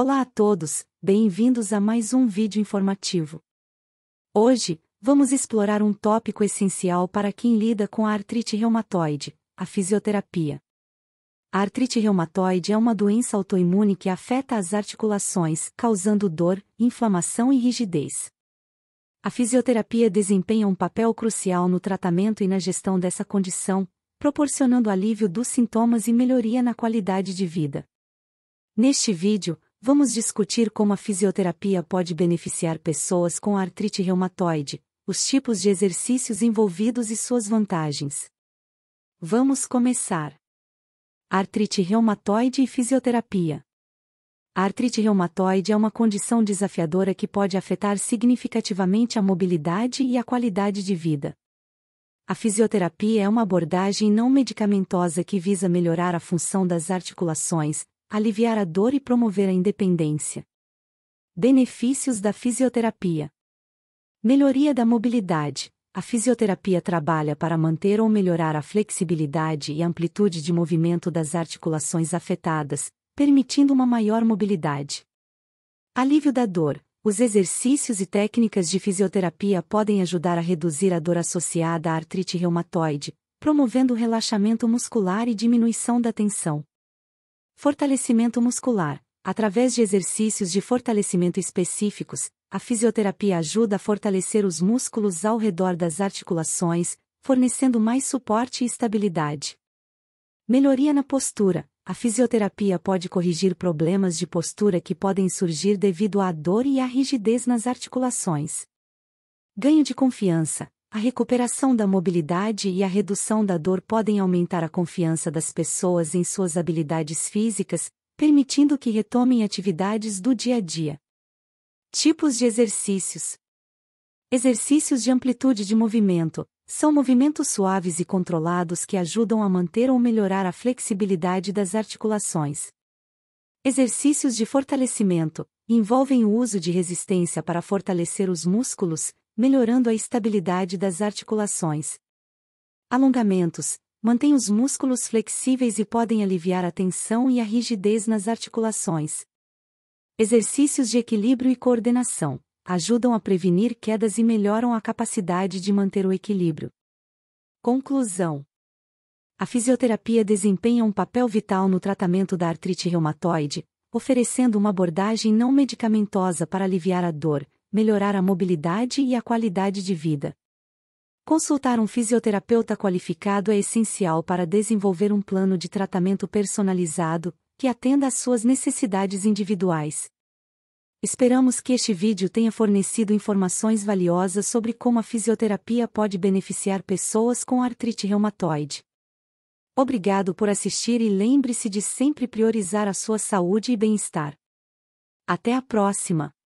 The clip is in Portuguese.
Olá a todos, bem-vindos a mais um vídeo informativo. Hoje, vamos explorar um tópico essencial para quem lida com a artrite reumatoide, a fisioterapia. A artrite reumatoide é uma doença autoimune que afeta as articulações, causando dor, inflamação e rigidez. A fisioterapia desempenha um papel crucial no tratamento e na gestão dessa condição, proporcionando alívio dos sintomas e melhoria na qualidade de vida. Neste vídeo, Vamos discutir como a fisioterapia pode beneficiar pessoas com artrite reumatoide, os tipos de exercícios envolvidos e suas vantagens. Vamos começar. Artrite reumatoide e fisioterapia. A artrite reumatoide é uma condição desafiadora que pode afetar significativamente a mobilidade e a qualidade de vida. A fisioterapia é uma abordagem não medicamentosa que visa melhorar a função das articulações, aliviar a dor e promover a independência. Benefícios da fisioterapia: melhoria da mobilidade. A fisioterapia trabalha para manter ou melhorar a flexibilidade e amplitude de movimento das articulações afetadas, permitindo uma maior mobilidade. Alívio da dor. Os exercícios e técnicas de fisioterapia podem ajudar a reduzir a dor associada à artrite reumatoide, promovendo relaxamento muscular e diminuição da tensão. Fortalecimento muscular. Através de exercícios de fortalecimento específicos, a fisioterapia ajuda a fortalecer os músculos ao redor das articulações, fornecendo mais suporte e estabilidade. Melhoria na postura. A fisioterapia pode corrigir problemas de postura que podem surgir devido à dor e à rigidez nas articulações. Ganho de confiança. A recuperação da mobilidade e a redução da dor podem aumentar a confiança das pessoas em suas habilidades físicas, permitindo que retomem atividades do dia a dia. Tipos de exercícios: Exercícios de amplitude de movimento são movimentos suaves e controlados que ajudam a manter ou melhorar a flexibilidade das articulações. Exercícios de fortalecimento envolvem o uso de resistência para fortalecer os músculos, melhorando a estabilidade das articulações. Alongamentos mantêm os músculos flexíveis e podem aliviar a tensão e a rigidez nas articulações. Exercícios de equilíbrio e coordenação ajudam a prevenir quedas e melhoram a capacidade de manter o equilíbrio. Conclusão: A fisioterapia desempenha um papel vital no tratamento da artrite reumatoide, oferecendo uma abordagem não medicamentosa para aliviar a dor, melhorar a mobilidade e a qualidade de vida. Consultar um fisioterapeuta qualificado é essencial para desenvolver um plano de tratamento personalizado, que atenda às suas necessidades individuais. Esperamos que este vídeo tenha fornecido informações valiosas sobre como a fisioterapia pode beneficiar pessoas com artrite reumatoide. Obrigado por assistir e lembre-se de sempre priorizar a sua saúde e bem-estar. Até a próxima!